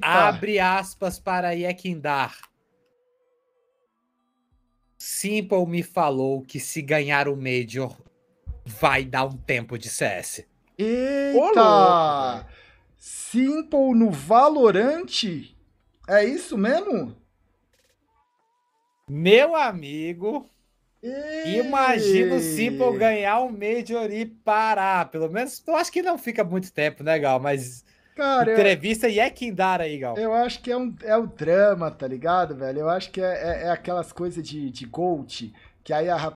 Abre aspas para Yekindar. Simple me falou que se ganhar o Major, vai dar um tempo de CS. Eita! Simple no Valorante? É isso mesmo? Meu amigo, Ei. imagina o Simple ganhar um Major e parar. Pelo menos, eu acho que não fica muito tempo, né, Gal? Mas Cara, Entrevista eu, é Yekindara aí, Gal. Eu acho que é, um, é o um drama, tá ligado, velho? Eu acho que é, é, é aquelas coisas de, de Gold, que aí a,